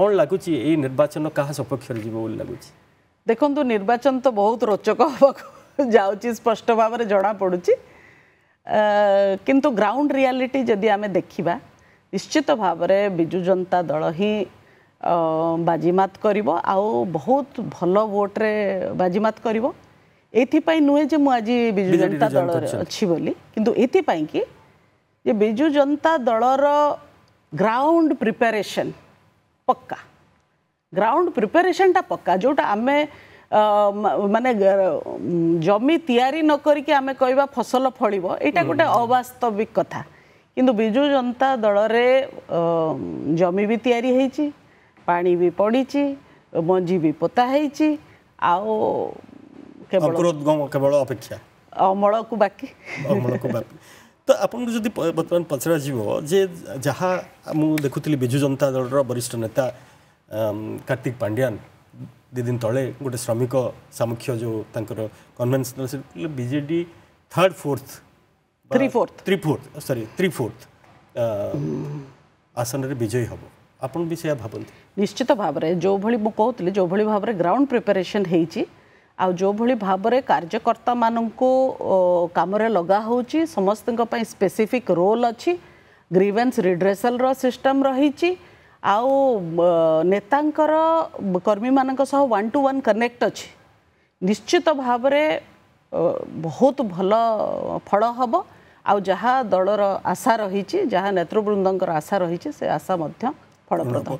କ'ଣ ଲାଗୁଛି ଏଇ ନିର୍ବାଚନ କାହା ସପକ୍ଷରେ ଯିବ ବୋଲି ଲାଗୁଛି ଦେଖନ୍ତୁ ନିର୍ବାଚନ ତ ବହୁତ ରୋଚକ ହେବାକୁ ଯାଉଛି ସ୍ପଷ୍ଟ ଭାବରେ ଜଣାପଡ଼ୁଛି କିନ୍ତୁ ଗ୍ରାଉଣ୍ଡ ରିଆଲିଟି ଯଦି ଆମେ ଦେଖିବା ନିଶ୍ଚିତ ଭାବରେ ବିଜୁ ଜନତା ଦଳ ହିଁ ବାଜିମାତ କରିବ ଆଉ ବହୁତ ଭଲ ଭୋଟ୍ରେ ବାଜିମାତ କରିବ ଏଥିପାଇଁ ନୁହେଁ ଯେ ମୁଁ ଆଜି ବିଜୁ ଜନତା ଦଳରେ ଅଛି ବୋଲି କିନ୍ତୁ ଏଥିପାଇଁ କି ଯେ ବିଜୁ ଜନତା ଦଳର ଗ୍ରାଉଣ୍ଡ ପ୍ରିପାରେସନ୍ ପକ୍କା ଗ୍ରାଉଣ୍ଡ ପ୍ରିପାରେସନଟା ପକ୍କା ଯେଉଁଟା ଆମେ ମାନେ ଜମି ତିଆରି ନ କରିକି ଆମେ କହିବା ଫସଲ ଫଳିବ ଏଇଟା ଗୋଟେ ଅବାସ୍ତବିକ କଥା କିନ୍ତୁ ବିଜୁ ଜନତା ଦଳରେ ଜମି ବି ତିଆରି ହେଇଛି ପାଣି ବି ପଡ଼ିଛି ମଞ୍ଜି ବି ପୋତା ହେଇଛି ଆଉ କେବଳ କେବଳ ଅପେକ୍ଷା ଅମଳକୁ ବାକି ଅମଳକୁ ବାକି আপনক যদি বর্তমান পলসড়া জিও যে যাহা আমি দেখুতলি বিজে জনতা দলৰ বৰिष्ट নেতা কাৰ্তিক পাণ্ডিয়ান দিন তলৈ গুট শ্রমিকক সামুক্য যো তংকৰ কনভেনচনাল বিজেডি 3 4 3 4 3 4 सरी 3 4 আ আসনৰে বিজয় হব আপোন বিছে ভাবନ୍ତି নিশ্চিতভাৱৰে যো ভলি মোক কওতলে যো ভলি ভাৱৰে গ্রাউন্ড প্ৰেপৰেশ্বন হৈছি ଆଉ ଯେଉଁଭଳି ଭାବରେ କାର୍ଯ୍ୟକର୍ତ୍ତାମାନଙ୍କୁ କାମରେ ଲଗା ହେଉଛି ସମସ୍ତଙ୍କ ପାଇଁ ସ୍ପେସିଫିକ୍ ରୋଲ୍ ଅଛି ଗ୍ରିଭେନ୍ସ ରିଡ୍ରେସଲ୍ର ସିଷ୍ଟମ୍ ରହିଛି ଆଉ ନେତାଙ୍କର କର୍ମୀମାନଙ୍କ ସହ ୱାନ୍ ଟୁ ୱାନ୍ କନେକ୍ଟ ଅଛି ନିଶ୍ଚିତ ଭାବରେ ବହୁତ ଭଲ ଫଳ ହେବ ଆଉ ଯାହା ଦଳର ଆଶା ରହିଛି ଯାହା ନେତୃବୃନ୍ଦଙ୍କର ଆଶା ରହିଛି ସେ ଆଶା ମଧ୍ୟ ଫଳପ୍ରଦ